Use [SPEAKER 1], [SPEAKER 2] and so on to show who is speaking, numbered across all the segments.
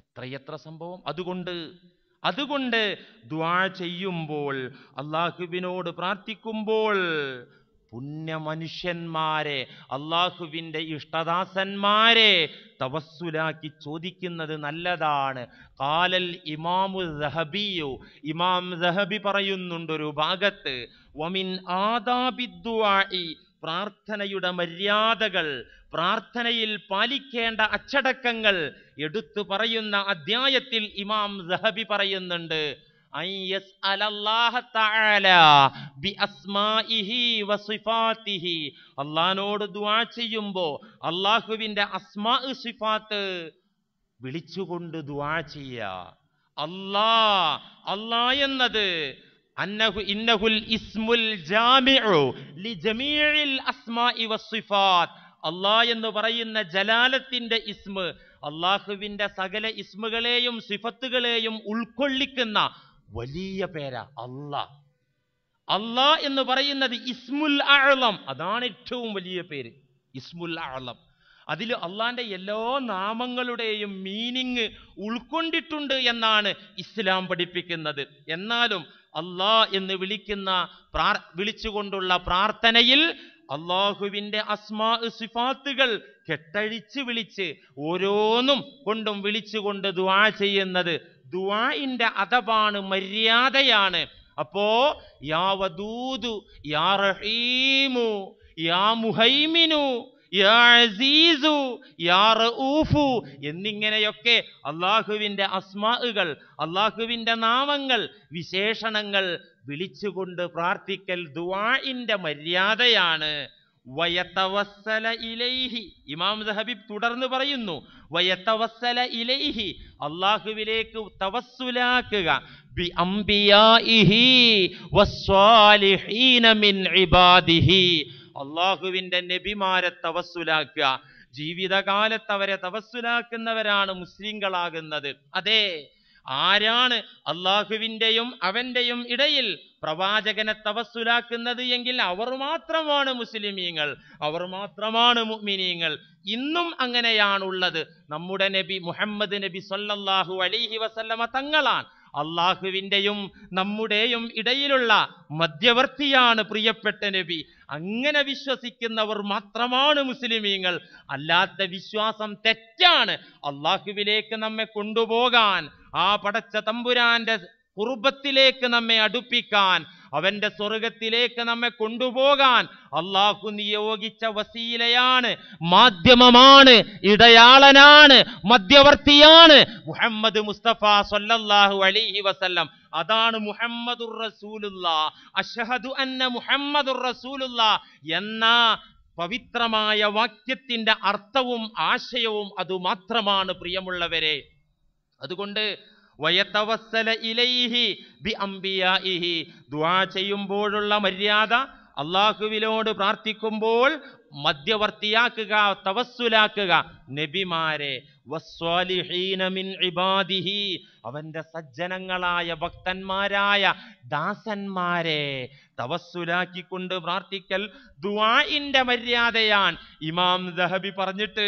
[SPEAKER 1] എത്രയെത്ര സംഭവം അതുകൊണ്ട് അതുകൊണ്ട് ദ്വാ ചെയ്യുമ്പോൾ അള്ളാഹുവിനോട് പ്രാർത്ഥിക്കുമ്പോൾ പുണ്യമനുഷ്യന്മാരെ അള്ളാഹുവിൻ്റെ ഇഷ്ടദാസന്മാരെ തവസ്സുലാക്കി ചോദിക്കുന്നത് നല്ലതാണ് കാലൽ ഇമാമു സഹബിയു ഇമാം സഹബി പറയുന്നുണ്ടൊരു ഭാഗത്ത് വമിൻ ആദാബിദ്വായി പ്രാർത്ഥനയുടെ മര്യാദകൾ പ്രാർത്ഥനയിൽ പാലിക്കേണ്ട അച്ചടക്കങ്ങൾ എടുത്തു പറയുന്ന അദ്ധ്യായത്തിൽ ഇമാം സഹബി പറയുന്നുണ്ട് അള്ളഹാനോട് ദുആ ചെയ്യുമ്പോ അള്ളാഹുവിന്റെ അസ്മാ സിഫാത്ത് വിളിച്ചുകൊണ്ട് ദുആ ചെയ്യ അല്ലാ അല്ലാ എന്നത് അന്നഹു ഇന്നഹുൽ ഇസ്മുൽ ജാമിഉ ലിജമീഇൽ അസ്മാഇ വസിഫാത്ത് അള്ളാ എന്ന് പറയുന്ന ജലാലത്തിൻ്റെ ഇസ്മ് അള്ളാഹുവിൻ്റെ സകല ഇസ്മുകളെയും സിഫത്തുകളെയും ഉൾക്കൊള്ളിക്കുന്ന വലിയ പേര അള്ളാ അള്ളാ എന്ന് പറയുന്നത് ഇസ്മുൽ അഴലം അതാണ് ഏറ്റവും വലിയ പേര് ഇസ്മുൽ അഴലം അതിൽ അള്ളാന്റെ എല്ലാ നാമങ്ങളുടെയും മീനിങ് ഉൾക്കൊണ്ടിട്ടുണ്ട് എന്നാണ് ഇസ്ലാം പഠിപ്പിക്കുന്നത് എന്നാലും അള്ളാ എന്ന് വിളിക്കുന്ന പ്രാർ വിളിച്ചുകൊണ്ടുള്ള പ്രാർത്ഥനയിൽ അള്ളാഹുവിന്റെ അസ്മാ സിഫാത്തുകൾ കെട്ടഴിച്ച് വിളിച്ച് ഓരോന്നും കൊണ്ടും വിളിച്ചുകൊണ്ട് ദുവാ ചെയ്യുന്നത് ദുവാന്റെ അതവാണ് മര്യാദയാണ് അപ്പോ യാ വദൂദു യാ റഹീമു യാ മുഹൈമിനു എന്നിങ്ങനെയൊക്കെ അള്ളാഹുവിന്റെ അസ്മാഉകൾ അള്ളാഹുവിന്റെ നാമങ്ങൾ വിശേഷണങ്ങൾ വിളിച്ചുകൊണ്ട് പ്രാർത്ഥിക്കൽ ദുവാഇൻ്റെ മര്യാദയാണ് വയത്തവസല ഇലൈഹി ഇമാം ഹബീബ് തുടർന്ന് പറയുന്നു വയത്തവസല ഇലൈഹി അള്ളാഹുവിലേക്ക് തവസ്സുലാക്കുക ബി അംബിയാഇഹി വസ്വാലിഹീന മിൻ ഇബാദിഹി അള്ളാഹുവിൻ്റെ നബിമാരെ തവസ്സുലാക്കുക ജീവിതകാലത്ത് അവരെ തവസ്സുലാക്കുന്നവരാണ് മുസ്ലിങ്ങളാകുന്നത് അതെ ആരാണ് അള്ളാഹുവിൻ്റെയും അവൻ്റെയും ഇടയിൽ പ്രവാചകനെ തവസ്സുലാക്കുന്നത് എങ്കിൽ അവർ മാത്രമാണ് മുസ്ലിമീങ്ങൾ അവർ മാത്രമാണ് മുഅ്മിനീങ്ങൾ ഇന്നും അങ്ങനെയാണുള്ളത് നമ്മുടെ നബി മുഹമ്മദ് നബി സൊല്ലാഹു അലൈഹി വസല്ലമ തങ്ങളാണ് അള്ളാഹുവിൻ്റെയും നമ്മുടെയും ഇടയിലുള്ള മധ്യവർത്തിയാണ് പ്രിയപ്പെട്ട നബി അങ്ങനെ വിശ്വസിക്കുന്നവർ മാത്രമാണ് മുസ്ലിമീങ്ങൾ അല്ലാത്ത വിശ്വാസം തെറ്റാണ് അള്ളാഹുവിലേക്ക് നമ്മെ കൊണ്ടുപോകാൻ ആ പടച്ച തമ്പുരാന്റെ കുറുബത്തിലേക്ക് നമ്മെ അടുപ്പിക്കാൻ അവന്റെ സ്വർഗത്തിലേക്ക് നമ്മെ കൊണ്ടുപോകാൻ അള്ളാഹു നിയോഗിച്ച വസീലയാണ് മാധ്യമമാണ് ഇടയാളനാണ് മധ്യവർത്തിയാണ് മുഹമ്മദ് മുസ്തഫ സൊല്ലാഹു അലിഹി വസല്ലം അതാണ് മുഹമ്മദുർ റസൂലുള്ള അഷഹദു അന്ന മുഹമ്മദുർ റസൂലുള്ള എന്ന പവിത്രമായ വാക്യത്തിന്റെ അർത്ഥവും ആശയവും അതുമാത്രമാണ് പ്രിയമുള്ളവരെ അതുകൊണ്ട് വയത്തവസല ഇലൈഹി ബി അംബിയാഇഹി ദുആ ചെയ്യുമ്പോഴുള്ള മര്യാദ അള്ളാഹുവിനോട് പ്രാർത്ഥിക്കുമ്പോൾ മധ്യവർത്തിയാക്കുക തവസ്സുലാക്കുക നബിമാരെ മിൻ ഇബാദിഹി അവന്റെ സജ്ജനങ്ങളായ ഭക്തന്മാരായ ദാസന്മാരെ തവസ്സുലാക്കിക്കൊണ്ട് പ്രാർത്ഥിക്കൽ ദുആഇന്റെ മര്യാദയാണ് ഇമാം ദഹബി പറഞ്ഞിട്ട്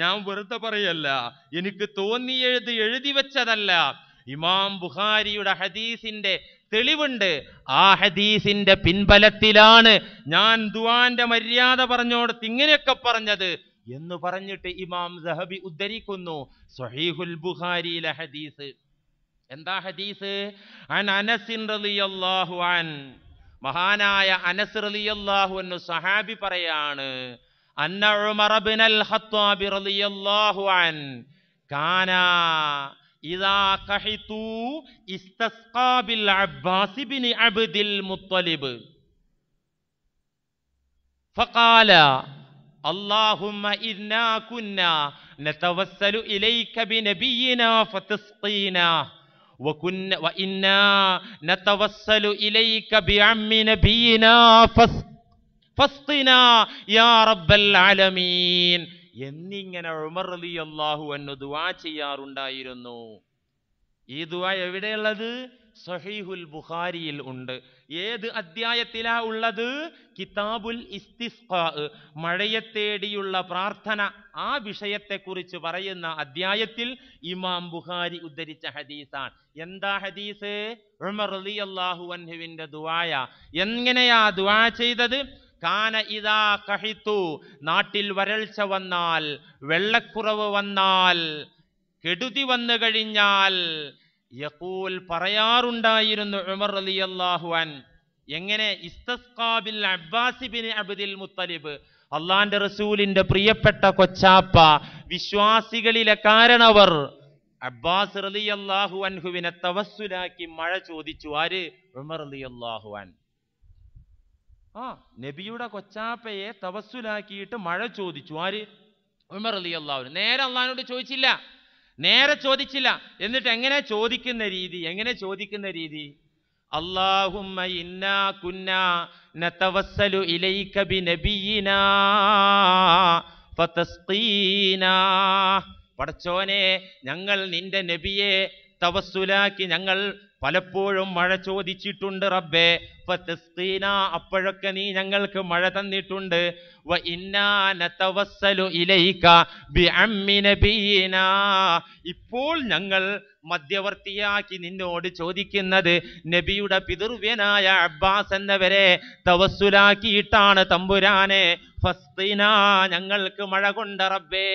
[SPEAKER 1] ഞാൻ വെറുതെ പറയല്ല എനിക്ക് തോന്നി എഴുതി എഴുതി വെച്ചതല്ല ഇമാം ബുഖാരിയുടെ ഹദീസിന്റെ തെളിവുണ്ട് ആ ഹദീസിന്റെ പിൻബലത്തിലാണ് ഞാൻ ദുവാന്റെ മര്യാദ പറഞ്ഞോടത്ത് ഇങ്ങനെയൊക്കെ പറഞ്ഞത് എന്ന് പറഞ്ഞിട്ട് ഇമാം സഹബി ഉദ്ധരിക്കുന്നു സഹീഹുൽ ബുഹാരിയിലെ ഹദീസ് എന്താ ഹദീസ് അനസിൻ റളിയല്ലാഹു അൻ മഹാനായ അനസ് റളിയല്ലാഹു എന്നു സഹാബി പറയാണ് أن عمر بن الخطاب رضي الله عنه كان إذا كحتوا استسقى بالعباس بن عبد المطلب فقال اللهم إنا كنا نتوسل إليك بنبينا فتسقينا وكنا وإنا نتوسل إليك بعم نبينا فاسقينا എന്നിങ്ങനെ ഉമർ അലി അള്ളാഹു എന്നു ദുവാ ചെയ്യാറുണ്ടായിരുന്നു ഈ ദുവാ എവിടെയുള്ളത് സഹീഹുൽ ബുഖാരിയിൽ ഉണ്ട് ഏത് അധ്യായത്തിലാ ഉള്ളത് കിതാബുൽ ഇസ്തിസ്ഖാ മഴയെ തേടിയുള്ള പ്രാർത്ഥന ആ വിഷയത്തെക്കുറിച്ച് പറയുന്ന അധ്യായത്തിൽ ഇമാം ബുഖാരി ഉദ്ധരിച്ച ഹദീസാണ് എന്താ ഹദീസ് ഉമർ അലി അള്ളാഹു അൻഹുവിൻ്റെ ദുവായ എങ്ങനെയാ ദുവാ ചെയ്തത് കാന ഇതാ കഹിത്തു നാട്ടിൽ വരൾച്ച വന്നാൽ വെള്ളക്കുറവ് വന്നാൽ കെടുതി വന്നു കഴിഞ്ഞാൽ യക്കൂൽ പറയാറുണ്ടായിരുന്നു ഉമർ അലി അള്ളാഹുവാൻ എങ്ങനെ ഇസ്തസ്കാബിൽ അബ്ബാസിബിൻ അബ്ദിൽ മുത്തലിബ് അള്ളാന്റെ റസൂലിന്റെ പ്രിയപ്പെട്ട കൊച്ചാപ്പ വിശ്വാസികളിലെ കാരണവർ അബ്ബാസ് റലി അള്ളാഹു അൻഹുവിനെ തവസ്സുലാക്കി മഴ ചോദിച്ചു ആര് ഉമർ അലി അള്ളാഹുവാൻ ആ നബിയുടെ കൊച്ചാപ്പയെ തവസ്സുലാക്കിയിട്ട് മഴ ചോദിച്ചു ആര് ഉമർ അലി അള്ളാഹു നേരെ അള്ളഹാനോട് ചോദിച്ചില്ല നേരെ ചോദിച്ചില്ല എന്നിട്ട് എങ്ങനെ ചോദിക്കുന്ന രീതി എങ്ങനെ ചോദിക്കുന്ന രീതി അള്ളാഹുമ്മ ഇന്നാ കുന്ന നതവസ്സലു ഇലൈക ബി ഫതസ്ഖീനാ പടച്ചോനെ ഞങ്ങൾ നിന്റെ നബിയെ തവസ്സുലാക്കി ഞങ്ങൾ പലപ്പോഴും മഴ ചോദിച്ചിട്ടുണ്ട് റബ്ബേ അപ്പോഴൊക്കെ നീ ഞങ്ങൾക്ക് മഴ തന്നിട്ടുണ്ട് ഇപ്പോൾ ഞങ്ങൾ മധ്യവർത്തിയാക്കി നിന്നോട് ചോദിക്കുന്നത് നബിയുടെ പിതൃവ്യനായ അബ്ബാസ് എന്നവരെ തവസ്സുലാക്കിയിട്ടാണ് തമ്പുരാനെ ഫസ്തിന ഞങ്ങൾക്ക് മഴ കൊണ്ട റബ്ബേ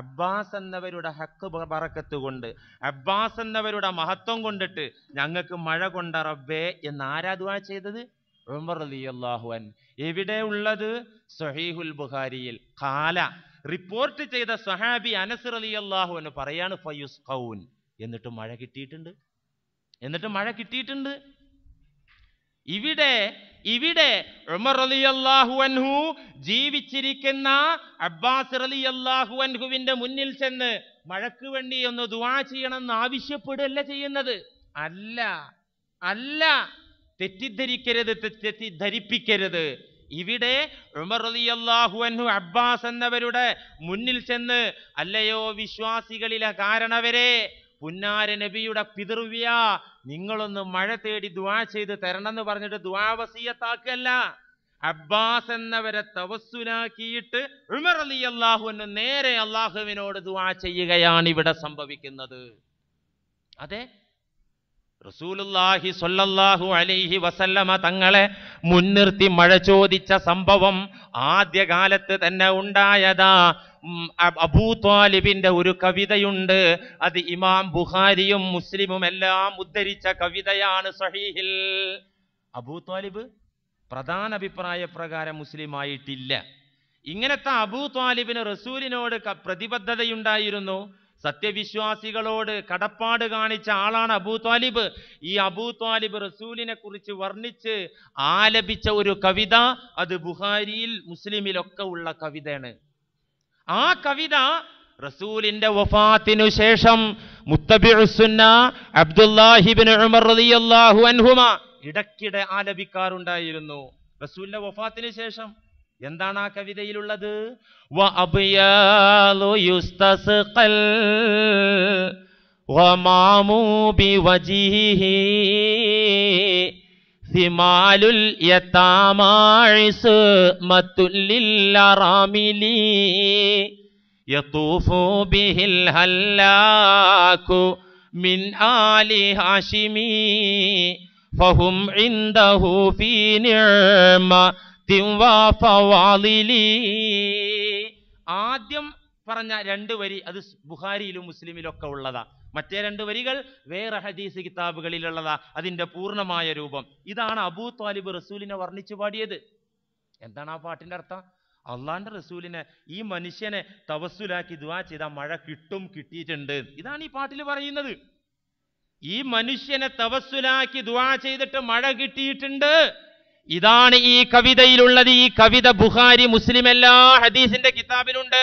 [SPEAKER 1] അബ്ബാസ് എന്നവരുടെ ഹക്ക് പറക്കത്ത് കൊണ്ട് അബ്ബാസ് എന്നവരുടെ മഹത്വം കൊണ്ടിട്ട് ഞങ്ങൾക്ക് മഴ കൊണ്ട റബ്ബേ എന്ന് ആരാധുവാ ചെയ്തത് ഉമർ എവിടെ ഉള്ളത് സഹീഹുൽ ബുഖാരിയിൽ കാല റിപ്പോർട്ട് ചെയ്ത സഹാബി അനസ് അലി അള്ളാഹുവൻ പറയാണ് ഫയുസ് കൗൻ എന്നിട്ട് മഴ കിട്ടിയിട്ടുണ്ട് എന്നിട്ട് മഴ കിട്ടിയിട്ടുണ്ട് ഇവിടെ ഇവിടെ ഉമർ അലി അള്ളാഹു അൻഹു ജീവിച്ചിരിക്കുന്ന അബ്ബാസ് അലി അള്ളാഹു അൻഹുവിന്റെ മുന്നിൽ ചെന്ന് മഴക്ക് വേണ്ടി ഒന്ന് ദുവാ ചെയ്യണമെന്ന് ആവശ്യപ്പെടുകയല്ല ചെയ്യുന്നത് അല്ല അല്ല തെറ്റിദ്ധരിക്കരുത് തെറ്റിദ്ധരിപ്പിക്കരുത് ഇവിടെ ഉമർ അലി അള്ളാഹു അൻഹു അബ്ബാസ് എന്നവരുടെ മുന്നിൽ ചെന്ന് അല്ലയോ വിശ്വാസികളിലെ കാരണവരെ പുന്നാര നബിയുടെ പിതൃവ്യ നിങ്ങളൊന്ന് മഴ തേടി ദ്വാ ചെയ്ത് എന്ന് പറഞ്ഞിട്ട് ദ്വാവസീയത്താക്കല്ല അബ്ബാസ് എന്നവരെ തവസ്സുലാക്കിയിട്ട് ഉമർ അലി അള്ളാഹുവിന് നേരെ അള്ളാഹുവിനോട് ദ്വാ ചെയ്യുകയാണ് ഇവിടെ സംഭവിക്കുന്നത് അതെ റസൂലുല്ലാഹി സൊല്ലാഹു അലൈഹി വസല്ലമ തങ്ങളെ മുൻനിർത്തി മഴ ചോദിച്ച സംഭവം ആദ്യകാലത്ത് തന്നെ ഉണ്ടായതാ അബൂത്വാലിബിന്റെ ഒരു കവിതയുണ്ട് അത് ഇമാം ബുഹാരിയും മുസ്ലിമും എല്ലാം ഉദ്ധരിച്ച കവിതയാണ് സഹീഹിൽ അബൂത്വാലിബ് പ്രധാന അഭിപ്രായ പ്രകാരം മുസ്ലിമായിട്ടില്ല ഇങ്ങനത്തെ അബൂ താലിബിന് റസൂലിനോട് പ്രതിബദ്ധതയുണ്ടായിരുന്നു സത്യവിശ്വാസികളോട് കടപ്പാട് കാണിച്ച ആളാണ് അബൂ താലിബ് ഈ അബൂ താലിബ് റസൂലിനെ കുറിച്ച് വർണ്ണിച്ച് ആലപിച്ച ഒരു കവിത അത് ബുഹാരിയിൽ മുസ്ലിമിലൊക്കെ ഉള്ള കവിതയാണ് ആ കവിത റസൂലിന്റെ വഫാത്തിനു ശേഷം മുത്തബിസുന്ന അബ്ദുല്ലാഹിബിൻ ഉമർ റളിയല്ലാഹു ആലപിക്കാറുണ്ടായിരുന്നു റസൂലിന്റെ വഫാത്തിന് ശേഷം എന്താണ് ആ കവിതയിലുള്ളത് ഹിമാലുൽ يطوفوا به الهلاك من آل هاشم فهم عنده في نعمه ആദ്യം പറഞ്ഞ രണ്ട് വരി അത് ബുഹാരിയിലും മുസ്ലിമിലൊക്കെ ഉള്ളതാ മറ്റേ രണ്ട് വരികൾ വേറെ ഹദീസ് കിതാബുകളിലുള്ളതാ അതിൻ്റെ പൂർണ്ണമായ രൂപം ഇതാണ് അബൂ താലിബ് റസൂലിനെ വർണ്ണിച്ചു പാടിയത് എന്താണ് ആ പാട്ടിൻ്റെ അർത്ഥം അള്ളാന്റെ റസൂലിനെ ഈ മനുഷ്യനെ തവസ്സുലാക്കി ദുവാ ചെയ്ത മഴ കിട്ടും കിട്ടിയിട്ടുണ്ട് ഇതാണ് ഈ പാട്ടിൽ പറയുന്നത് ഈ മനുഷ്യനെ തവസ്സുലാക്കി ദുവാ ചെയ്തിട്ട് മഴ കിട്ടിയിട്ടുണ്ട് ഇതാണ് ഈ കവിതയിലുള്ളത് ഈ കവിത ബുഹാരി മുസ്ലിം എല്ലാ ഹദീസിന്റെ കിതാബിലുണ്ട്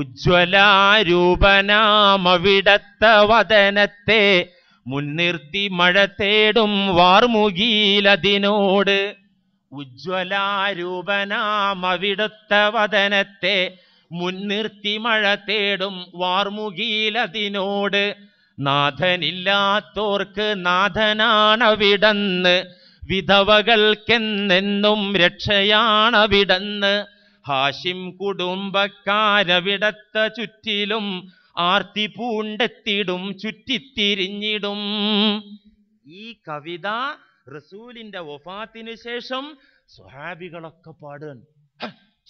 [SPEAKER 1] ഉജ്വല ഉജ്വലാരൂപനാമവിടത്ത വദനത്തെ മുൻനിർത്തി മഴ തേടും വാർമുകിലതിനോട് ഉജ്ജ്വലാരൂപനാമവിടുത്ത വദനത്തെ മുൻനിർത്തി മഴ തേടും വാർമുകിലതിനോട് നാഥനില്ലാത്തോർക്ക് നാഥനാണവിടന്ന് വിധവകൾക്കെന്നെന്നും രക്ഷയാണവിടന്ന് ഹാഷിം കുടുംബക്കാരവിടത്ത ചുറ്റിലും ആർത്തി പൂണ്ടെത്തിടും ചുറ്റിത്തിരിഞ്ഞിടും ഈ കവിത റസൂലിന്റെ വഫാത്തിന് ശേഷം സ്വഹാബികളൊക്കെ പാടുകയാണ്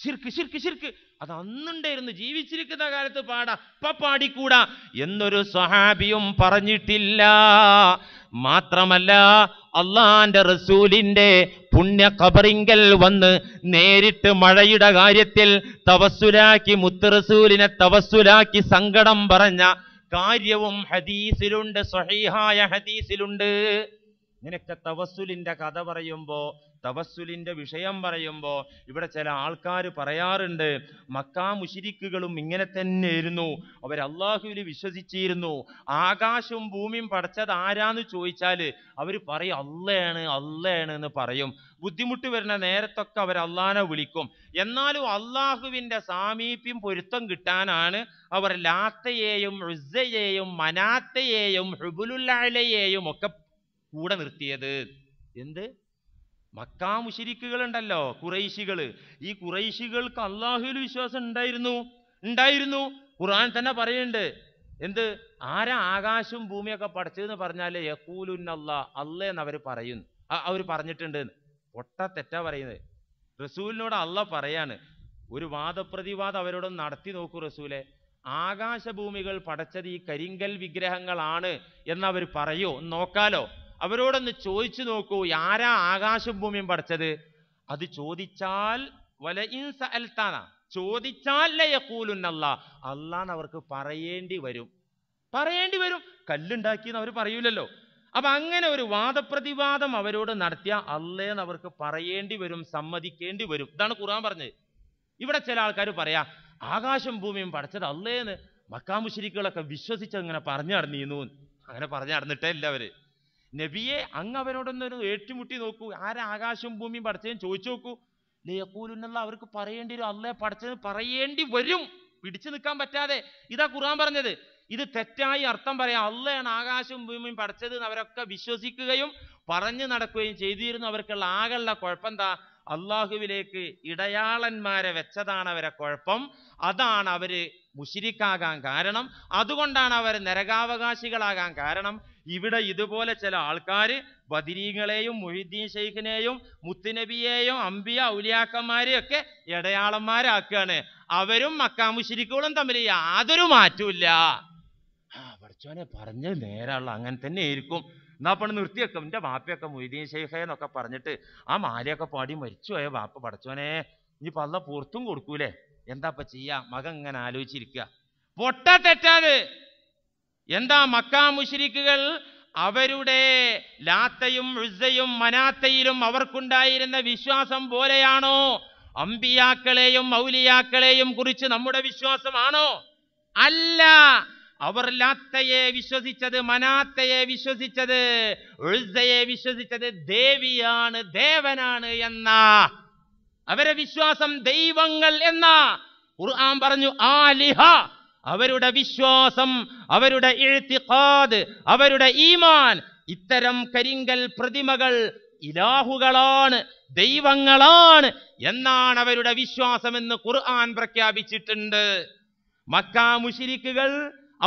[SPEAKER 1] ശിർക്ക് ശിർക്ക് ശിർക്ക് അത് അന്നുണ്ടായിരുന്നു ജീവിച്ചിരിക്കുന്ന കാലത്ത് പാടാ ഇപ്പൊ പാടിക്കൂടാ എന്നൊരു സ്വഹാബിയും പറഞ്ഞിട്ടില്ല മാത്രമല്ല അള്ളാന്റെ റസൂലിന്റെ പുണ്യ കബറിങ്കൽ വന്ന് നേരിട്ട് മഴയുടെ കാര്യത്തിൽ തവസ്സുലാക്കി മുത്ത് റസൂലിനെ തവസ്സുലാക്കി സങ്കടം പറഞ്ഞ കാര്യവും ഹദീസിലുണ്ട് സഹീഹായ ഹദീസിലുണ്ട് ഇങ്ങനെയൊക്കെ തവസ്സുലിന്റെ കഥ പറയുമ്പോൾ തവസ്സുലിന്റെ വിഷയം പറയുമ്പോൾ ഇവിടെ ചില ആൾക്കാർ പറയാറുണ്ട് മക്കാ മുഷിരിക്കുകളും ഇങ്ങനെ തന്നെയായിരുന്നു അവർ അള്ളാഹുവിൽ വിശ്വസിച്ചിരുന്നു ആകാശവും ഭൂമിയും പഠിച്ചത് ആരാന്ന് ചോദിച്ചാൽ അവർ പറയും അള്ളയാണ് അള്ളയാണ് എന്ന് പറയും ബുദ്ധിമുട്ട് വരുന്ന നേരത്തൊക്കെ അവർ അള്ളാനെ വിളിക്കും എന്നാലും അള്ളാഹുവിൻ്റെ സാമീപ്യം പൊരുത്തം കിട്ടാനാണ് അവർ ലാത്തയെയും റിസയെയും മനാത്തയെയും ഹുബുലുല്ലാലയെയും ഒക്കെ കൂടെ നിർത്തിയത് എന്ത് മക്കാ മുഷിരിക്കുകൾ ഉണ്ടല്ലോ കുറൈശികൾ ഈ കുറൈശികൾക്ക് അള്ളാഹുവിൽ വിശ്വാസം ഉണ്ടായിരുന്നു ഉണ്ടായിരുന്നു ഖുർആൻ തന്നെ പറയുന്നുണ്ട് എന്ത് ആരാ ആകാശവും ഭൂമിയൊക്കെ പഠിച്ചതെന്ന് പറഞ്ഞാൽ യഹൂലുന്നല്ല അല്ല എന്ന് അവർ പറയുന്നു അവർ പറഞ്ഞിട്ടുണ്ട് ഒട്ട തെറ്റാ പറയുന്നത് റസൂലിനോട് അല്ല പറയാണ് ഒരു വാദപ്രതിവാദം അവരോട് നടത്തി നോക്കൂ റസൂലെ ആകാശഭൂമികൾ പടച്ചത് ഈ കരിങ്കൽ വിഗ്രഹങ്ങളാണ് എന്നവർ പറയോ നോക്കാലോ അവരോടൊന്ന് ചോദിച്ചു നോക്കൂ ആരാ ആകാശം ഭൂമിയും പഠിച്ചത് അത് ചോദിച്ചാൽ വല ഇൻസ അൽത്താന ചോദിച്ചാൽ ലയക്കൂലുന്നല്ല അള്ളാന്ന് അവർക്ക് പറയേണ്ടി വരും പറയേണ്ടി വരും കല്ലുണ്ടാക്കിയെന്ന് അവർ പറയൂലല്ലോ അപ്പൊ അങ്ങനെ ഒരു വാദപ്രതിവാദം അവരോട് നടത്തിയ അല്ലേന്ന് അവർക്ക് പറയേണ്ടി വരും സമ്മതിക്കേണ്ടി വരും ഇതാണ് ഖുർആൻ പറഞ്ഞത് ഇവിടെ ചില ആൾക്കാർ പറയാ ആകാശം ഭൂമിയും പഠിച്ചത് അല്ലേന്ന് മക്കാമുശിരികളൊക്കെ വിശ്വസിച്ച് അങ്ങനെ പറഞ്ഞു നടന്നിരുന്നു അങ്ങനെ പറഞ്ഞു നടന്നിട്ടേ ഇല്ല അവര് നബിയെ അങ്ങ് അവരോടൊന്നൊരു ഏറ്റുമുട്ടി നോക്കൂ ആരാ ആകാശവും ഭൂമിയും പഠിച്ചതെന്ന് ചോദിച്ചു നോക്കൂ ലേക്കൂലെന്നുള്ള അവർക്ക് പറയേണ്ടി വരും അല്ലേ പഠിച്ചത് പറയേണ്ടി വരും പിടിച്ചു നിൽക്കാൻ പറ്റാതെ ഇതാ ഖുർആൻ പറഞ്ഞത് ഇത് തെറ്റായി അർത്ഥം പറയാം അല്ലയാണ് ആകാശവും ഭൂമിയും പഠിച്ചത് അവരൊക്കെ വിശ്വസിക്കുകയും പറഞ്ഞു നടക്കുകയും ചെയ്തിരുന്നു അവർക്കുള്ള ആകെയുള്ള കുഴപ്പം എന്താ അള്ളാഹുവിലേക്ക് ഇടയാളന്മാരെ വെച്ചതാണ് അവരെ കുഴപ്പം അതാണ് അവര് മുഷിരിക്കാകാൻ കാരണം അതുകൊണ്ടാണ് അവർ നരകാവകാശികളാകാൻ കാരണം ഇവിടെ ഇതുപോലെ ചില ആൾക്കാർ ബദിരീങ്ങളെയും മൊഹിദ്ദീൻ ഷെയ്ഖിനെയും മുത്തുനബിയെയും അമ്പിയ ഔലിയാക്കന്മാരെയും ഒക്കെ ഇടയാളന്മാരാക്കുകയാണ് അവരും മക്കാമുശിരിക്കുകളും തമ്മിൽ യാതൊരു മാറ്റമില്ല ആ പഠിച്ചോനെ പറഞ്ഞത് നേരമുള്ള അങ്ങനെ തന്നെ ആയിരിക്കും എന്നാ പണി നിർത്തിയൊക്കെ എൻ്റെ വാപ്പയൊക്കെ മൊയ്തീൻ ഷെയ്ഖെ എന്നൊക്കെ പറഞ്ഞിട്ട് ആ മാലയൊക്കെ പാടി മരിച്ചുപോയ വാപ്പ പഠിച്ചോനെ ഇനി അല്ല പുറത്തും കൊടുക്കൂലേ എന്താപ്പ ചെയ്യാ മകൻ ഇങ്ങനെ ആലോചിച്ചിരിക്കുക പൊട്ട തെറ്റാത് എന്താ മക്കാ മുഷിരിക്കുകൾ അവരുടെ ലാത്തയും ഉസയും മനാത്തയിലും അവർക്കുണ്ടായിരുന്ന വിശ്വാസം പോലെയാണോ അമ്പിയാക്കളെയും മൗലിയാക്കളെയും കുറിച്ച് നമ്മുടെ വിശ്വാസമാണോ അല്ല അവർ ലാത്തയെ വിശ്വസിച്ചത് മനാത്തയെ വിശ്വസിച്ചത് ഉഴുസയെ വിശ്വസിച്ചത് ദേവിയാണ് ദേവനാണ് എന്നാ അവരെ വിശ്വാസം ദൈവങ്ങൾ എന്ന ഖുർആൻ പറഞ്ഞു ആലിഹ അവരുടെ വിശ്വാസം അവരുടെ എഴുത്തിക്കാത് അവരുടെ ഈമാൻ ഇത്തരം കരിങ്കൽ പ്രതിമകൾ ഇലാഹുകളാണ് ദൈവങ്ങളാണ് എന്നാണ് അവരുടെ വിശ്വാസമെന്ന് ഖുർആൻ പ്രഖ്യാപിച്ചിട്ടുണ്ട് മക്ക മുഷിരിക്കുകൾ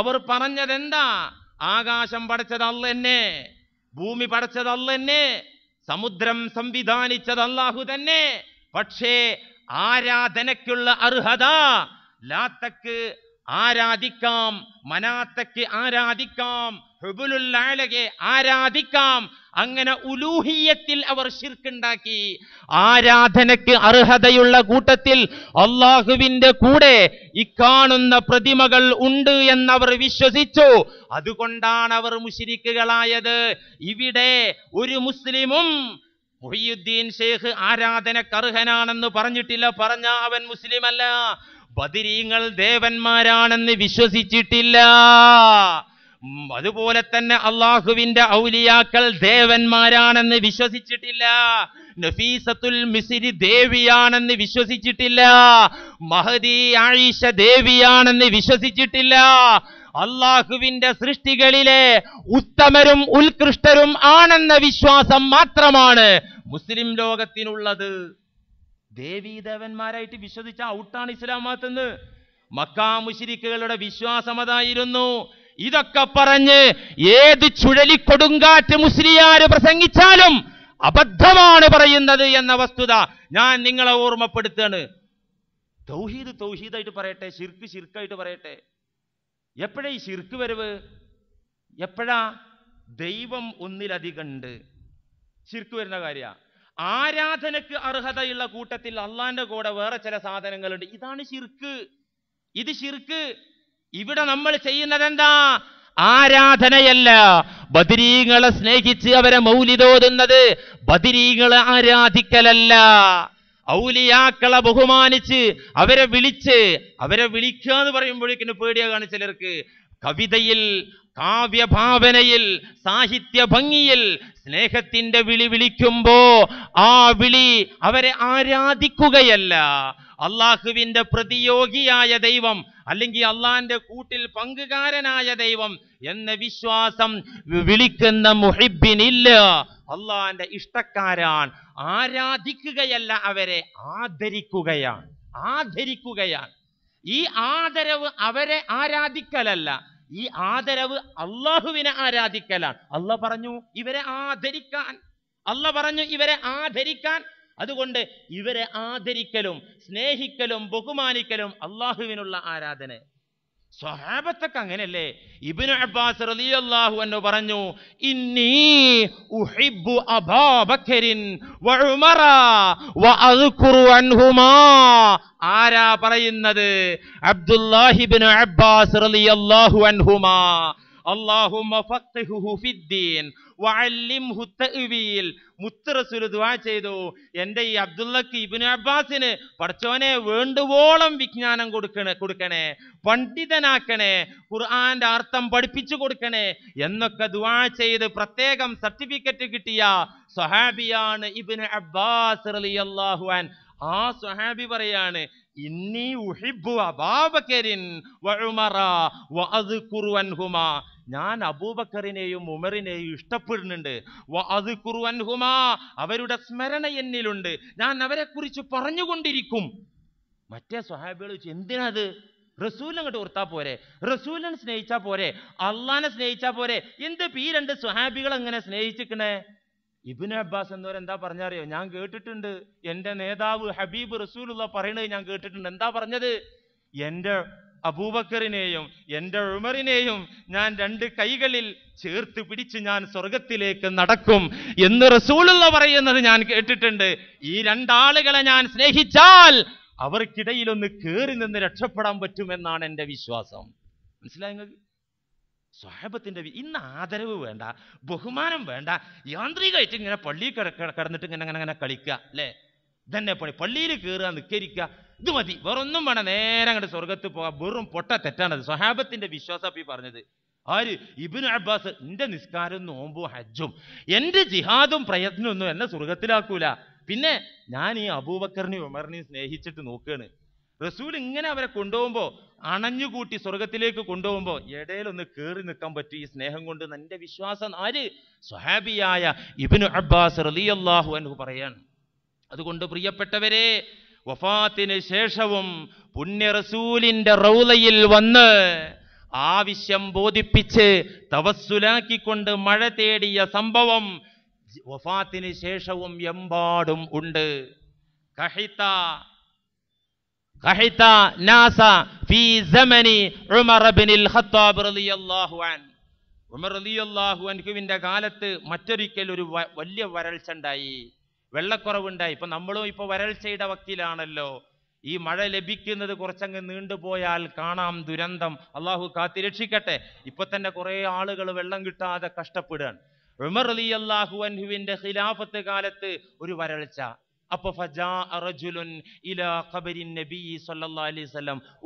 [SPEAKER 1] അവർ പറഞ്ഞതെന്താ ആകാശം പടച്ചതല്ലെന്നെ ഭൂമി പടച്ചതല്ലെന്നെ സമുദ്രം സംവിധാനിച്ചതല്ലാഹു തന്നെ പക്ഷേ ആരാധനയ്ക്കുള്ള അർഹത ലാത്തക്ക് ആരാധിക്കാം മനാത്തക്ക് ആരാധിക്കാം ഹുബുലുല്ലാലകെ ആരാധിക്കാം അങ്ങനെ ഉലൂഹിയത്തിൽ അവർ ശിർക്കുണ്ടാക്കി ആരാധനയ്ക്ക് അർഹതയുള്ള കൂട്ടത്തിൽ അള്ളാഹുവിന്റെ കൂടെ ഇക്കാണുന്ന പ്രതിമകൾ ഉണ്ട് എന്നവർ വിശ്വസിച്ചു അതുകൊണ്ടാണ് അവർ മുഷിരിക്കുകളായത് ഇവിടെ ഒരു മുസ്ലിമും മൊഹിയുദ്ദീൻ ഷേഖ് ആരാധനക്കർഹനാണെന്ന് പറഞ്ഞിട്ടില്ല പറഞ്ഞ അവൻ മുസ്ലിം അല്ല ബദിരീങ്ങൾ ദേവന്മാരാണെന്ന് വിശ്വസിച്ചിട്ടില്ല അതുപോലെ തന്നെ അള്ളാഹുവിന്റെ ഔലിയാക്കൾ ദേവന്മാരാണെന്ന് വിശ്വസിച്ചിട്ടില്ല നഫീസത്തുൽ മിസിരി ദേവിയാണെന്ന് വിശ്വസിച്ചിട്ടില്ല മഹദി ആയിഷ ദേവിയാണെന്ന് വിശ്വസിച്ചിട്ടില്ല അള്ളാഹുവിന്റെ സൃഷ്ടികളിലെ ഉത്തമരും ഉത്കൃഷ്ടരും ആണെന്ന വിശ്വാസം മാത്രമാണ് മുസ്ലിം ലോകത്തിനുള്ളത് ദേവീദേവന്മാരായിട്ട് വിശ്വസിച്ച ഔട്ടാണ് ഇസ്ലാം മതത്തിന് മക്കാമുശിരിക്കുകളുടെ വിശ്വാസം അതായിരുന്നു ഇതൊക്കെ പറഞ്ഞ് ഏത് ചുഴലിക്കൊടുങ്കാറ്റ് മുസ്ലിയാര് പ്രസംഗിച്ചാലും അബദ്ധമാണ് പറയുന്നത് എന്ന വസ്തുത ഞാൻ നിങ്ങളെ ഓർമ്മപ്പെടുത്തുകയാണ് തൗഹീദ് തൗഹീദായിട്ട് പറയട്ടെ ശിർക്ക് ശിർക്കായിട്ട് പറയട്ടെ എപ്പോഴാ ഈ ശിർക്ക് വരവ് എപ്പോഴാ ദൈവം ഒന്നിലധികണ്ട് ശിർക്ക് വരുന്ന കാര്യമാണ് ആരാധനക്ക് അർഹതയുള്ള കൂട്ടത്തിൽ അള്ളാന്റെ കൂടെ വേറെ ചില സാധനങ്ങളുണ്ട് ഇതാണ് ശിർക്ക് ഇത് ശിർക്ക് ഇവിടെ നമ്മൾ ചെയ്യുന്നത് എന്താ ആരാധനയല്ല ബദിരീങ്ങളെ സ്നേഹിച്ച് അവരെ മൗലിതോതുന്നത് ബദിരീകളെ ആരാധിക്കലല്ല ഔലിയാക്കളെ ബഹുമാനിച്ച് അവരെ വിളിച്ച് അവരെ വിളിക്കുക എന്ന് പറയുമ്പോഴേക്കിന് പേടിയാണ് ചിലർക്ക് കവിതയിൽ കാവ്യഭാവനയിൽ സാഹിത്യ ഭംഗിയിൽ സ്നേഹത്തിന്റെ വിളി വിളിക്കുമ്പോ ആ വിളി അവരെ ആരാധിക്കുകയല്ല അള്ളാഹുവിന്റെ പ്രതിയോഗിയായ ദൈവം അല്ലെങ്കിൽ അള്ളാന്റെ കൂട്ടിൽ പങ്കുകാരനായ ദൈവം എന്ന വിശ്വാസം വിളിക്കുന്ന മുഹിബിനില്ല അള്ളാന്റെ ഇഷ്ടക്കാരാണ് ആരാധിക്കുകയല്ല അവരെ ആദരിക്കുകയാണ് ആദരിക്കുകയാണ് ഈ ആദരവ് അവരെ ആരാധിക്കലല്ല ഈ ആദരവ് അള്ളാഹുവിനെ ആരാധിക്കലാണ് അല്ല പറഞ്ഞു ഇവരെ ആദരിക്കാൻ അല്ല പറഞ്ഞു ഇവരെ ആദരിക്കാൻ അതുകൊണ്ട് ഇവരെ ആദരിക്കലും സ്നേഹിക്കലും ബഹുമാനിക്കലും അള്ളാഹുവിനുള്ള ആരാധന സ്വഹാബത്തൊക്കെ അങ്ങനെയല്ലേ ഇബിന് അബ്ബാസ് റളിയല്ലാഹു എന്ന് പറഞ്ഞു ഇന്നി ഉഹിബ്ബു അബാബക്കരിൻ വ ഉമറ അൻഹുമാ ആരാ പറയുന്നത് അബ്ദുല്ലാഹിബ്നു അബ്ബാസ് റളിയല്ലാഹു അൻഹുമാ اللهم فقهه في ചെയ്തു എൻ്റെ ഈ അബ്ദുള്ളക്ക് ഇബിന് അബ്ബാസിന് പഠിച്ചോനെ വേണ്ടുവോളം വിജ്ഞാനം കൊടുക്കണേ കൊടുക്കണേ പണ്ഡിതനാക്കണേ ഖുർആന്റെ അർത്ഥം പഠിപ്പിച്ചു കൊടുക്കണേ എന്നൊക്കെ ദുവാ ചെയ്ത് പ്രത്യേകം സർട്ടിഫിക്കറ്റ് കിട്ടിയ സൊഹാബിയാണ് ഇബിന് അബ്ബാസ് ആ സുഹാബി പറയാണ് ഇന്നി ഞാൻ അബൂബക്കറിനെയും ഉമറിനെയും ഇഷ്ടപ്പെടുന്നുണ്ട് അത് കുറുവൻഹുമാ അവരുടെ സ്മരണ എന്നിലുണ്ട് ഞാൻ അവരെക്കുറിച്ച് പറഞ്ഞുകൊണ്ടിരിക്കും മറ്റേ സ്വഹാബികൾ എന്തിനത് റസൂൽ അങ്ങോട്ട് ഓർത്താ പോരെ റസൂലിനെ സ്നേഹിച്ചാ പോരെ അള്ളാനെ സ്നേഹിച്ചാ പോരെ എന്ത് ഈ രണ്ട് സ്വഹാബികൾ അങ്ങനെ സ്നേഹിച്ചിക്കണേ ഇബിന് അബ്ബാസ് എന്നവർ എന്താ പറഞ്ഞറിയോ ഞാൻ കേട്ടിട്ടുണ്ട് എൻ്റെ നേതാവ് ഹബീബ് റസൂലുള്ള പറയണത് ഞാൻ കേട്ടിട്ടുണ്ട് എന്താ പറഞ്ഞത് എൻ്റെ അബൂബക്കറിനെയും എൻ്റെ ഉമറിനെയും ഞാൻ രണ്ട് കൈകളിൽ ചേർത്ത് പിടിച്ച് ഞാൻ സ്വർഗത്തിലേക്ക് നടക്കും എന്ന് റസൂലുള്ള പറയുന്നത് ഞാൻ കേട്ടിട്ടുണ്ട് ഈ രണ്ടാളുകളെ ഞാൻ സ്നേഹിച്ചാൽ അവർക്കിടയിൽ ഒന്ന് കയറി നിന്ന് രക്ഷപ്പെടാൻ പറ്റുമെന്നാണ് എൻ്റെ വിശ്വാസം മനസ്സിലായി നിങ്ങൾക്ക് സ്വാഹബത്തിൻ്റെ ഇന്ന് ആദരവ് വേണ്ട ബഹുമാനം വേണ്ട യാന്ത്രികമായിട്ട് ഇങ്ങനെ പള്ളിയിൽ കിടന്നിട്ട് ഇങ്ങനെ അങ്ങനെ അങ്ങനെ കളിക്കുക അല്ലേ ഇതന്നെ പണി പള്ളിയിൽ കയറുക നിൽക്കരിക്കുക ഇത് മതി വേറൊന്നും വേണം നേരെ അങ്ങോട്ട് സ്വർഗത്ത് പോകാം വെറും പൊട്ട തെറ്റാണത് സ്വഹാബത്തിൻ്റെ വിശ്വാസപ്പി പറഞ്ഞത് ആര് ഇബിൻ അബ്ബാസ് എൻ്റെ നിസ്കാരവും നോമ്പും ഹജ്ജും എൻ്റെ ജിഹാദും പ്രയത്നമൊന്നും എന്നെ സ്വർഗത്തിലാക്കൂല പിന്നെ ഞാൻ ഈ അബൂബക്കറിനെയും ഉമറിനെയും സ്നേഹിച്ചിട്ട് നോക്കുകയാണ് റസൂൽ ഇങ്ങനെ അവരെ കൊണ്ടുപോകുമ്പോൾ അണഞ്ഞുകൂട്ടി സ്വർഗത്തിലേക്ക് കൊണ്ടുപോകുമ്പോൾ ഇടയിലൊന്ന് കയറി നിൽക്കാൻ പറ്റും ഈ സ്നേഹം കൊണ്ട് എൻ്റെ വിശ്വാസം ആര് സ്വഹാബിയായ ഇബിനു അബ്ബാസ് റലിയല്ലാഹു എന്ന് പറയാണ് അതുകൊണ്ട് പ്രിയപ്പെട്ടവരെ വഫാത്തിന് ശേഷവും പുണ്യ റസൂലിൻ്റെ റൗലയിൽ വന്ന് ആവശ്യം ബോധിപ്പിച്ച് തവസ്സുലാക്കിക്കൊണ്ട് മഴ തേടിയ സംഭവം വഫാത്തിന് ശേഷവും എമ്പാടും ഉണ്ട് കഹിത്ത അൻഹുവിന്റെ കാലത്ത് മറ്റൊരിക്കൽ ഒരു വലിയ വരൾച്ച ഉണ്ടായി വെള്ളക്കുറവുണ്ടായി ഇപ്പൊ നമ്മളും ഇപ്പൊ വരൾച്ചയുടെ വക്കീലാണല്ലോ ഈ മഴ ലഭിക്കുന്നത് കുറച്ചങ്ങ് നീണ്ടുപോയാൽ കാണാം ദുരന്തം അള്ളാഹു കാത്തി രക്ഷിക്കട്ടെ ഇപ്പൊ തന്നെ കുറെ ആളുകൾ വെള്ളം കിട്ടാതെ കഷ്ടപ്പെടുകയാണ് ഉമർ അലി അള്ളാഹു അൻഹുവിന്റെ ഖിലാഫത്ത് കാലത്ത് ഒരു വരൾച്ച അപ്പൊ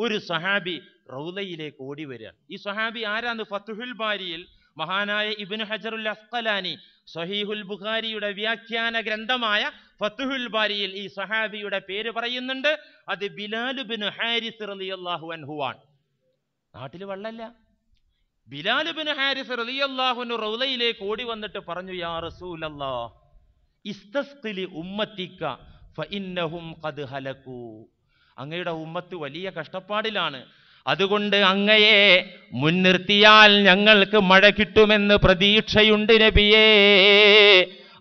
[SPEAKER 1] ഒരു സഹാബി റൗലയിലേക്ക് ഓടി വരിക ഈ സഹാബി ആരാന്ന് ഫത്തുഹുൽ ബാരിയിൽ മഹാനായ ഇബിൻ ഹജറുൽ അസ്കലാനി സഹീഹുൽ ബുഖാരിയുടെ വ്യാഖ്യാന ഗ്രന്ഥമായ ഫത്തുഹുൽ ബാരിയിൽ ഈ സഹാബിയുടെ പേര് പറയുന്നുണ്ട് അത് ബിലാലുബിൻ ഹാരിസ് റലിയല്ലാഹു അൻഹുവാൻ നാട്ടിൽ വള്ളല്ല ബിലാലുബിൻ ഹാരിസ് റലിയല്ലാഹുനു റൗലയിലേക്ക് ഓടി വന്നിട്ട് പറഞ്ഞു യാ റസൂലല്ലാഹ് ഇസ്തസ്കിലി ഉമ്മത്തിക്ക ഫഇന്നഹും കത് ഹലക്കൂ അങ്ങയുടെ ഉമ്മത്ത് വലിയ കഷ്ടപ്പാടിലാണ് അതുകൊണ്ട് അങ്ങയെ മുൻനിർത്തിയാൽ ഞങ്ങൾക്ക് മഴ കിട്ടുമെന്ന് പ്രതീക്ഷയുണ്ട് നബിയേ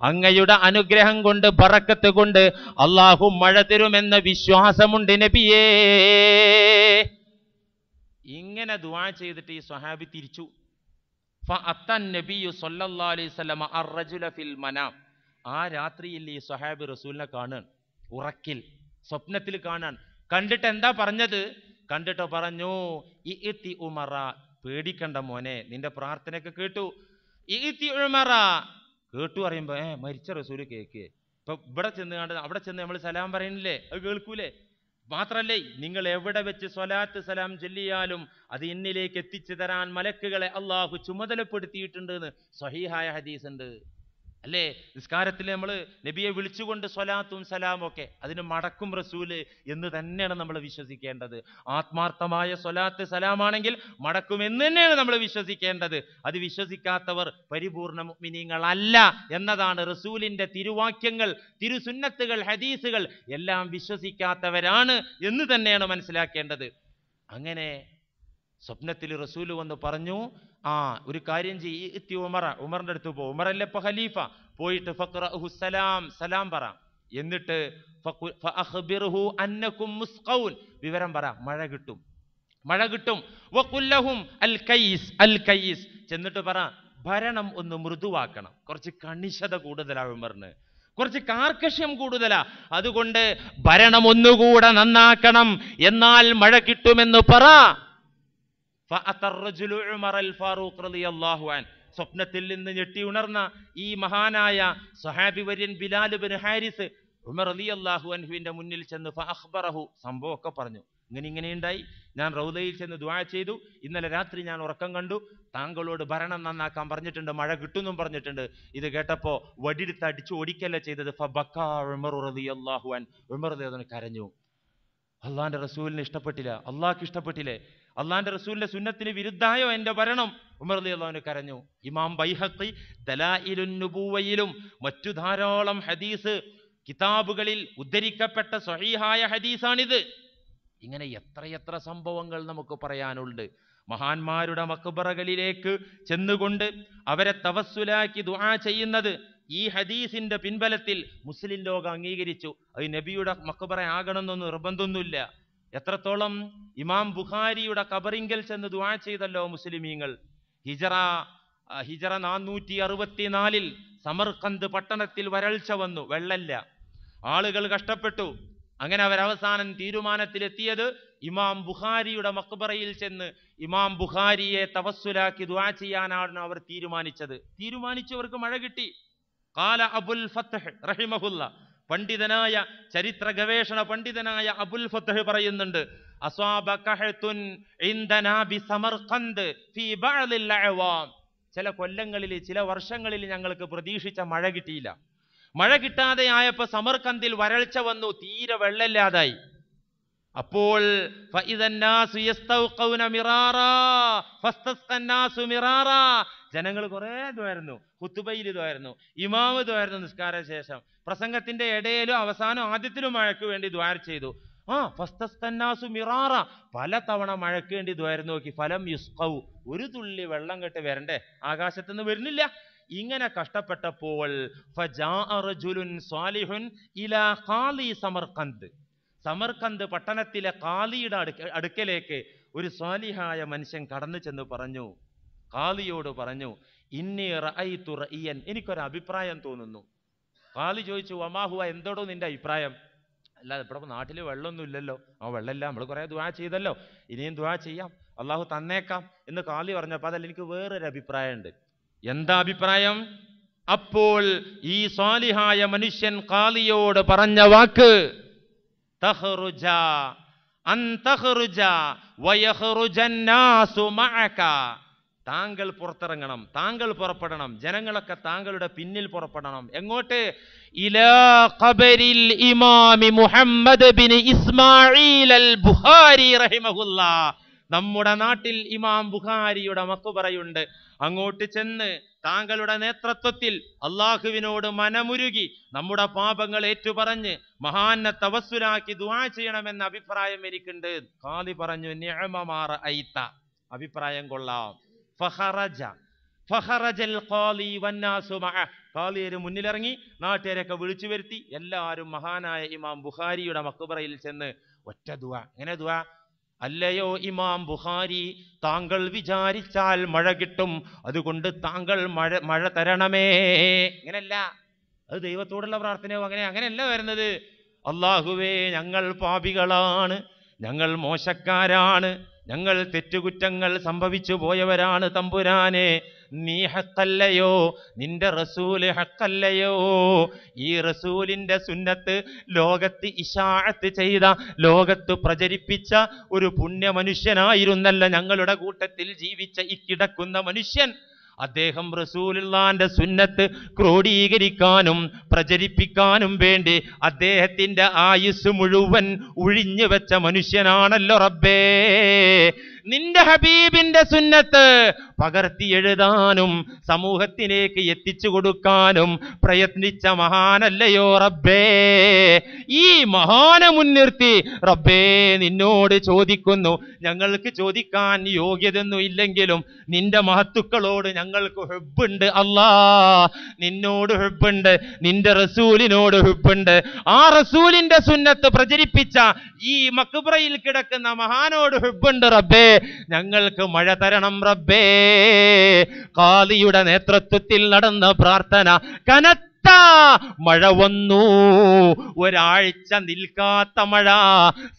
[SPEAKER 1] അങ്ങയുടെ അനുഗ്രഹം കൊണ്ട് പറക്കത്ത് കൊണ്ട് അള്ളാഹു മഴ തരുമെന്ന വിശ്വാസമുണ്ട് നബിയേ ഇങ്ങനെ ദുവാ ചെയ്തിട്ട് ഈ സ്വഹാബി തിരിച്ചു നബിയു സല്ലല്ലാഹു അലൈഹി വസല്ലമ അർ റജുല ഫിൽ മനാം ആ രാത്രിയിൽ ഈ സഹാബി റസൂലിനെ കാണാൻ ഉറക്കിൽ സ്വപ്നത്തിൽ കാണാൻ കണ്ടിട്ട് എന്താ പറഞ്ഞത് കണ്ടിട്ട് പറഞ്ഞു ഇത്തി ഉമറ പേടിക്കണ്ട മോനെ നിന്റെ പ്രാർത്ഥനയൊക്കെ കേട്ടു ഇത്തി ഉമറ കേട്ടു പറയുമ്പോ ഏ മരിച്ച റസൂല് കേക്ക് ഇപ്പൊ ഇവിടെ ചെന്ന് കണ്ട അവിടെ ചെന്ന് നമ്മൾ സലാം പറയുന്നില്ലേ അത് കേൾക്കൂലേ മാത്രല്ലേ നിങ്ങൾ എവിടെ വെച്ച് സ്വലാത്ത് സലാം ചൊല്ലിയാലും അത് എന്നിലേക്ക് എത്തിച്ചു തരാൻ മലക്കുകളെ അള്ളാഹു ചുമതലപ്പെടുത്തിയിട്ടുണ്ട് എന്ന് സഹിഹായ ഹദീസ് ഉണ്ട് അല്ലേ നിസ്കാരത്തിൽ നമ്മൾ നബിയെ വിളിച്ചുകൊണ്ട് സ്വലാത്തും സലാമൊക്കെ ഒക്കെ അതിന് മടക്കും റസൂല് എന്ന് തന്നെയാണ് നമ്മൾ വിശ്വസിക്കേണ്ടത് ആത്മാർത്ഥമായ സ്വലാത്ത് സലാമാണെങ്കിൽ മടക്കും എന്ന് തന്നെയാണ് നമ്മൾ വിശ്വസിക്കേണ്ടത് അത് വിശ്വസിക്കാത്തവർ പരിപൂർണ മിനിങ്ങളല്ല എന്നതാണ് റസൂലിൻ്റെ തിരുവാക്യങ്ങൾ തിരുസുന്നത്തുകൾ ഹദീസുകൾ എല്ലാം വിശ്വസിക്കാത്തവരാണ് എന്ന് തന്നെയാണ് മനസ്സിലാക്കേണ്ടത് അങ്ങനെ സ്വപ്നത്തിൽ റസൂൽ വന്ന് പറഞ്ഞു ആ ഒരു കാര്യം ചെയ്യ് ഇത്തി ഉമറ ഉമറിൻ്റെ അടുത്ത് പോ ഉമറല്ലേ ഇപ്പൊ ഖലീഫ പോയിട്ട് ഫക്ര സലാം സലാം പറ എന്നിട്ട് വിവരം പറ മഴ കിട്ടും മഴ കിട്ടും അൽ അൽ കൈസ് ചെന്നിട്ട് പറ ഭരണം ഒന്ന് മൃദുവാക്കണം കുറച്ച് കണിശത കൂടുതലാണ് ഉമറിന് കുറച്ച് കാർക്കഷ്യം കൂടുതലാ അതുകൊണ്ട് ഭരണം ഒന്നുകൂടെ നന്നാക്കണം എന്നാൽ മഴ കിട്ടുമെന്ന് പറ സ്വപ്നത്തിൽ നിന്ന് ഞെട്ടി ഉണർന്ന ഈ മഹാനായ സഹാബി വര്യൻ ബിലാൽ ബിൻ ഹാരിസ് ഉമർ അലി അള്ളാഹു അൻഹുവിന്റെ മുന്നിൽ ചെന്ന് ഫഅഖ്ബറഹു സംഭവമൊക്കെ പറഞ്ഞു ഇങ്ങനെ ഇങ്ങനെയുണ്ടായി ഞാൻ റൗദയിൽ ചെന്ന് ദ്വാ ചെയ്തു ഇന്നലെ രാത്രി ഞാൻ ഉറക്കം കണ്ടു താങ്കളോട് ഭരണം നന്നാക്കാൻ പറഞ്ഞിട്ടുണ്ട് മഴ കിട്ടുന്നും പറഞ്ഞിട്ടുണ്ട് ഇത് കേട്ടപ്പോൾ വടിയെടുത്ത് അടിച്ചു ഓടിക്കല്ല ചെയ്തത് ഫബക്ക ഉമർ ഉമർ കരഞ്ഞു അള്ളാഹാന്റെ റസൂലിന് ഇഷ്ടപ്പെട്ടില്ല അള്ളാഹ്ക്ക് ഇഷ്ടപ്പെട്ടില്ലേ അള്ളാന്റെ റസൂലിന്റെ സുന്നത്തിന് വിരുദ്ധായോ എന്റെ ഭരണം ഉമർ അലി അള്ളാഹുവിന് കരഞ്ഞു ഇമാം ബൈഹത്തി ദലായിലുന്നുബൂവയിലും മറ്റു ധാരാളം ഹദീസ് കിതാബുകളിൽ ഉദ്ധരിക്കപ്പെട്ട സ്വഹീഹായ ഹദീസാണിത് ഇങ്ങനെ എത്രയെത്ര സംഭവങ്ങൾ നമുക്ക് പറയാനുണ്ട് മഹാന്മാരുടെ മക്ബറകളിലേക്ക് ചെന്നുകൊണ്ട് അവരെ തവസ്സുലാക്കി ദുആ ചെയ്യുന്നത് ഈ ഹദീസിന്റെ പിൻബലത്തിൽ മുസ്ലിം ലോകം അംഗീകരിച്ചു അത് നബിയുടെ മക്ബറ ആകണമെന്നൊന്നും നിർബന്ധമൊന്നുമില്ല എത്രത്തോളം ഇമാം ബുഖാരിയുടെ കബറിങ്കിൽ ചെന്ന് ദുആ ചെയ്തല്ലോ മുസ്ലിമീങ്ങൾ ഹിജറ ഹിജറ നാനൂറ്റി അറുപത്തിനാലിൽ സമർഖന്ത് പട്ടണത്തിൽ വരൾച്ച വന്നു വെള്ളല്ല ആളുകൾ കഷ്ടപ്പെട്ടു അങ്ങനെ അവരവസാനം തീരുമാനത്തിലെത്തിയത് ഇമാം ബുഖാരിയുടെ മക്ബറയിൽ ചെന്ന് ഇമാം ബുഖാരിയെ തവസ്സുലാക്കി ദുആ ചെയ്യാനാണ് അവർ തീരുമാനിച്ചത് തീരുമാനിച്ചവർക്ക് മഴ കിട്ടി കാല അബുൽ ഫത്ത് റഹിമഹുല്ല പണ്ഡിതനായ ചരിത്ര ഗവേഷണ പണ്ഡിതനായ അബുൽ ഫത്തഹ് പറയുന്നുണ്ട് ചില കൊല്ലങ്ങളിൽ ചില വർഷങ്ങളിൽ ഞങ്ങൾക്ക് പ്രതീക്ഷിച്ച മഴ കിട്ടിയില്ല മഴ കിട്ടാതെ ആയപ്പോൾ സമർക്കന്തിൽ വരൾച്ച വന്നു തീരെ വെള്ളമില്ലാതായി അപ്പോൾ ജനങ്ങൾ കുറേ ഇതുമായിരുന്നു കുത്തുബയിൽ ഇതുമായിരുന്നു ഇമാവ് ഇതുമായിരുന്നു നിസ്കാര ശേഷം പ്രസംഗത്തിന്റെ ഇടയിലും അവസാനം ആദ്യത്തിലും മഴയ്ക്ക് വേണ്ടി ദ്വാര ചെയ്തു ആ ഫസ്തന്നാസു മിറാറ പല തവണ മഴയ്ക്ക് വേണ്ടി ദ്വാരം നോക്കി ഫലം യുസ്കൗ ഒരു തുള്ളി വെള്ളം കെട്ടി വരണ്ടേ ആകാശത്തുനിന്ന് വരുന്നില്ല ഇങ്ങനെ കഷ്ടപ്പെട്ടപ്പോൾ ഇലാ ഖാലി പട്ടണത്തിലെ കാലിയുടെ അടുക്കലേക്ക് ഒരു സ്വാലിഹായ മനുഷ്യൻ കടന്നു ചെന്ന് പറഞ്ഞു കാളിയോട് പറഞ്ഞു ഇന്നി റഅയ്തു റഇയൻ എനിക്കൊരു അഭിപ്രായം തോന്നുന്നു കാളി ചോദിച്ചു വമാഹുവ എന്തോടോ നിന്റെ അഭിപ്രായം അല്ലാതെ ഇവിടെ നാട്ടിൽ വെള്ളമൊന്നും ഇല്ലല്ലോ ആ വെള്ളമില്ല നമ്മൾ കുറേ ദുവാ ചെയ്തല്ലോ ഇനിയും ദുവാ ചെയ്യാം അള്ളാഹു തന്നേക്കാം എന്ന് കാളി പറഞ്ഞപ്പോൾ അതല്ല എനിക്ക് വേറൊരു അഭിപ്രായമുണ്ട് എന്താ അഭിപ്രായം അപ്പോൾ ഈ സ്വാലിഹായ മനുഷ്യൻ കാളിയോട് പറഞ്ഞ വാക്ക് തഹറുജ അൻ തഹറുജ മഅക താങ്കൾ പുറത്തിറങ്ങണം താങ്കൾ പുറപ്പെടണം ജനങ്ങളൊക്കെ താങ്കളുടെ പിന്നിൽ പുറപ്പെടണം എങ്ങോട്ട് ഇമാമി Muhammad bin Ismail al Bukhari നമ്മുടെ നാട്ടിൽ ഇമാം ബുഹാരിയുടെ മക്കുപറയുണ്ട് അങ്ങോട്ട് ചെന്ന് താങ്കളുടെ നേതൃത്വത്തിൽ അള്ളാഹുവിനോട് മനമുരുകി നമ്മുടെ പാപങ്ങൾ ഏറ്റുപറഞ്ഞ് മഹാന്നെ തവസ്സുരാക്കി ദുവാ ചെയ്യണമെന്ന അഭിപ്രായം എനിക്കുണ്ട് കാതി പറഞ്ഞു അഭിപ്രായം കൊള്ളാം ഫഹറജ ഫഹറജൽ ഖാലി വന്നാസു മഅ ഖാലിയര് മുന്നിലിറങ്ങി നാട്ടുകാരെയൊക്കെ വിളിച്ചു വരുത്തി എല്ലാവരും മഹാനായ ഇമാം ബുഖാരിയുടെ മക്കുബറയിൽ ചെന്ന് ഒറ്റ ദുവ എങ്ങനെ ദുവ അല്ലയോ ഇമാം ബുഖാരി താങ്കൾ വിചാരിച്ചാൽ മഴ കിട്ടും അതുകൊണ്ട് താങ്കൾ മഴ മഴ തരണമേ ഇങ്ങനല്ല അത് ദൈവത്തോടുള്ള പ്രാർത്ഥനയോ അങ്ങനെ അങ്ങനെയല്ല വരുന്നത് അള്ളാഹുവേ ഞങ്ങൾ പാപികളാണ് ഞങ്ങൾ മോശക്കാരാണ് ഞങ്ങൾ തെറ്റുകുറ്റങ്ങൾ സംഭവിച്ചു പോയവരാണ് തമ്പുരാനെ നീ ഹക്കല്ലയോ നിന്റെ റസൂല് ഹക്കല്ലയോ ഈ റസൂലിന്റെ സുന്നത്ത് ലോകത്ത് ഇഷാഅത്ത് ചെയ്ത ലോകത്ത് പ്രചരിപ്പിച്ച ഒരു പുണ്യ മനുഷ്യനായിരുന്നല്ല ഞങ്ങളുടെ കൂട്ടത്തിൽ ജീവിച്ച ഈ കിടക്കുന്ന മനുഷ്യൻ അദ്ദേഹം റസൂലുള്ളാന്റെ സുന്നത്ത് ക്രോഡീകരിക്കാനും പ്രചരിപ്പിക്കാനും വേണ്ടി അദ്ദേഹത്തിന്റെ ആയുസ് മുഴുവൻ ഉഴിഞ്ഞു വെച്ച മനുഷ്യനാണല്ലോ റബ്ബേ നിന്റെ ഹബീബിന്റെ സുന്നത്ത് പകർത്തി എഴുതാനും സമൂഹത്തിലേക്ക് എത്തിച്ചു കൊടുക്കാനും പ്രയത്നിച്ച മഹാനല്ലയോ റബ്ബേ ഈ മഹാനെ മുൻനിർത്തി റബ്ബേ നിന്നോട് ചോദിക്കുന്നു ഞങ്ങൾക്ക് ചോദിക്കാൻ യോഗ്യതൊന്നും ഇല്ലെങ്കിലും നിന്റെ മഹത്തുക്കളോട് ഞങ്ങൾക്ക് ഹെബുണ്ട് അല്ലാ നിന്നോട് ഹെബുണ്ട് നിന്റെ റസൂലിനോട് ഹെബുണ്ട് ആ റസൂലിന്റെ സുന്നത്ത് പ്രചരിപ്പിച്ച ഈ മക്ബറയിൽ കിടക്കുന്ന മഹാനോട് ഹെബുണ്ട് റബ്ബേ ഞങ്ങൾക്ക് മഴ തരണം റബ്ബേ കാലിയുടെ നേതൃത്വത്തിൽ നടന്ന പ്രാർത്ഥന കനത്ത മഴ വന്നു ഒരാഴ്ച നിൽക്കാത്ത മഴ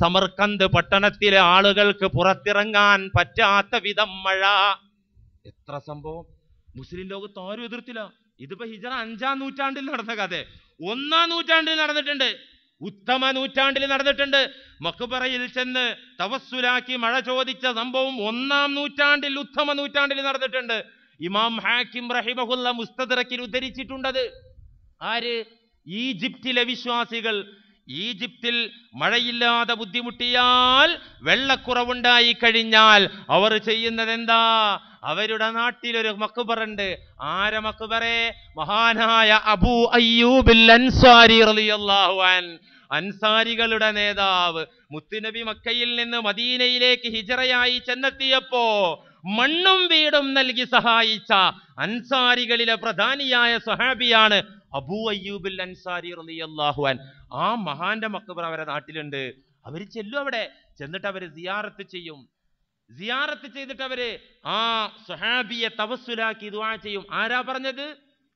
[SPEAKER 1] സമർക്കന്ത് പട്ടണത്തിലെ ആളുകൾക്ക് പുറത്തിറങ്ങാൻ പറ്റാത്ത വിധം മഴ എത്ര സംഭവം മുസ്ലിം ലോകത്ത് ആരും എതിർത്തില്ല ഇതിപ്പോ ഹിജറ അഞ്ചാം നൂറ്റാണ്ടിൽ നടന്ന കഥ ഒന്നാം നൂറ്റാണ്ടിൽ നടന്നിട്ടുണ്ട് ഉത്തമ നൂറ്റാണ്ടിൽ നടന്നിട്ടുണ്ട് മക്കുപറയിൽ ചെന്ന് തവസ്സുലാക്കി മഴ ചോദിച്ച സംഭവം ഒന്നാം നൂറ്റാണ്ടിൽ ഉത്തമ നൂറ്റാണ്ടിൽ നടന്നിട്ടുണ്ട് ഇമാം ഹാക്കിം റഹിമഹുല്ല മുസ്തദിറക്കിൽ ഉദ്ധരിച്ചിട്ടുണ്ടത് ആര് ഈജിപ്തിലെ വിശ്വാസികൾ ഈജിപ്തിൽ മഴയില്ലാതെ ബുദ്ധിമുട്ടിയാൽ വെള്ളക്കുറവുണ്ടായി കഴിഞ്ഞാൽ അവർ ചെയ്യുന്നത് എന്താ അവരുടെ നാട്ടിലൊരു മക്കുബറുണ്ട് ആര മക്ബറെ മഹാനായ അബൂ അയ്യൂബിൽ അൻസാരി റളിയല്ലാഹു അൻ അൻസാരികളുടെ നേതാവ് മുത്തുനബി മക്കയിൽ നിന്ന് മദീനയിലേക്ക് ഹിജറയായി ചെന്നെത്തിയപ്പോ മണ്ണും വീടും നൽകി സഹായിച്ച അൻസാരികളിലെ പ്രധാനിയായ സഹാബിയാണ് അബൂ അയ്യൂബിൽ അൻസാരി റളിയല്ലാഹു അൻ ആ മഹാന്റെ മക്കബർ അവരുടെ നാട്ടിലുണ്ട് അവർ ചെല്ലു അവിടെ ചെന്നിട്ട് അവർ സിയാറത്ത് ചെയ്യും സിയാറത്ത് ചെയ്തിട്ട് അവര് ആ സുഹാബിയെ തവസ്സുലാക്കി ദുആ ചെയ്യും ആരാ പറഞ്ഞത്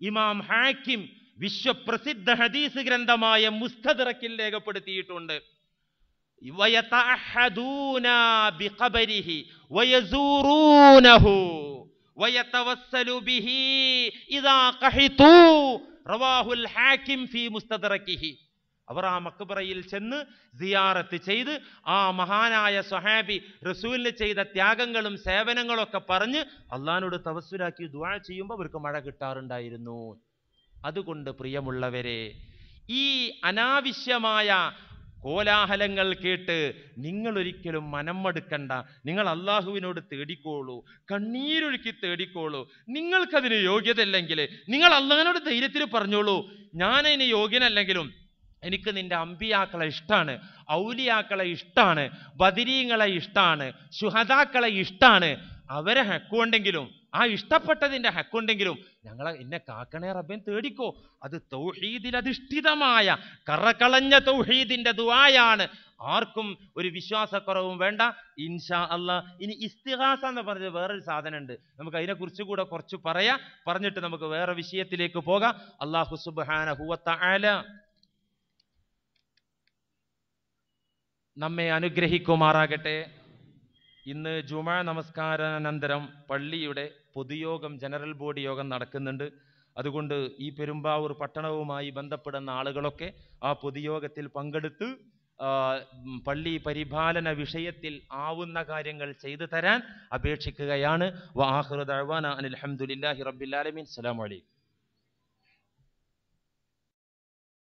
[SPEAKER 1] ഇമാം ഹാക്കിം വിശ്വപ്രസിദ്ധ ഹദീസ് ഗ്രന്ഥമായ മുസ്തദിറക്കിൽ രേഖപ്പെടുത്തിയിട്ടുണ്ട് റവാഹുൽ ഹാക്കിം ഫി മുസ്തദിറക്കിഹി അവർ ആ മക്ബറയിൽ ചെന്ന് സിയാറത്ത് ചെയ്ത് ആ മഹാനായ സൊഹാബി റസൂലിന് ചെയ്ത ത്യാഗങ്ങളും സേവനങ്ങളൊക്കെ പറഞ്ഞ് അള്ളഹാനോട് തവസ്സുരാക്കി ദുവാ ചെയ്യുമ്പോൾ അവർക്ക് മഴ കിട്ടാറുണ്ടായിരുന്നു അതുകൊണ്ട് പ്രിയമുള്ളവരെ ഈ അനാവശ്യമായ കോലാഹലങ്ങൾ കേട്ട് നിങ്ങൾ ഒരിക്കലും മനമടുക്കണ്ട നിങ്ങൾ അള്ളാഹുവിനോട് തേടിക്കോളൂ കണ്ണീരൊഴുക്കി തേടിക്കോളൂ നിങ്ങൾക്കതിന് യോഗ്യതയില്ലെങ്കിൽ നിങ്ങൾ അള്ളഹാനോട് ധൈര്യത്തിൽ പറഞ്ഞോളൂ ഞാൻ യോഗ്യനല്ലെങ്കിലും എനിക്ക് നിന്റെ അമ്പിയാക്കളെ ഇഷ്ടമാണ് ഔലിയാക്കളെ ഇഷ്ടമാണ് ബദിരീങ്ങളെ ഇഷ്ടമാണ് സുഹതാക്കളെ ഇഷ്ടമാണ് അവരെ ഹക്കുണ്ടെങ്കിലും ആ ഇഷ്ടപ്പെട്ടതിൻ്റെ ഹക്കുണ്ടെങ്കിലും ഞങ്ങളെ എന്നെ കാക്കണേ റബ്ബൻ തേടിക്കോ അത് തൗഹീദിലധിഷ്ഠിതമായ കറകളഞ്ഞ തൗഹീദിൻ്റെ ദുവായാണ് ആർക്കും ഒരു വിശ്വാസക്കുറവും വേണ്ട ഇൻഷാ അല്ല ഇനി ഇസ്തിഹാസ എന്ന് പറഞ്ഞത് വേറൊരു സാധനമുണ്ട് നമുക്ക് അതിനെക്കുറിച്ച് കൂടെ കുറച്ച് പറയാം പറഞ്ഞിട്ട് നമുക്ക് വേറെ വിഷയത്തിലേക്ക് പോകാം അള്ളാഹു സുബാന ഹുവത്ത ആല നമ്മെ അനുഗ്രഹിക്കുമാറാകട്ടെ ഇന്ന് ജുമാ നമസ്കാരാനന്തരം പള്ളിയുടെ പൊതുയോഗം ജനറൽ ബോഡി യോഗം നടക്കുന്നുണ്ട് അതുകൊണ്ട് ഈ പെരുമ്പാവൂർ പട്ടണവുമായി ബന്ധപ്പെടുന്ന ആളുകളൊക്കെ ആ പൊതുയോഗത്തിൽ പങ്കെടുത്ത് പള്ളി പരിപാലന വിഷയത്തിൽ ആവുന്ന കാര്യങ്ങൾ ചെയ്തു തരാൻ അപേക്ഷിക്കുകയാണ് വാഹൃദാൻ അലഹമുല്ലാഹി റബ്ബിലാലമീൻ അസ്സലാമലൈക്കും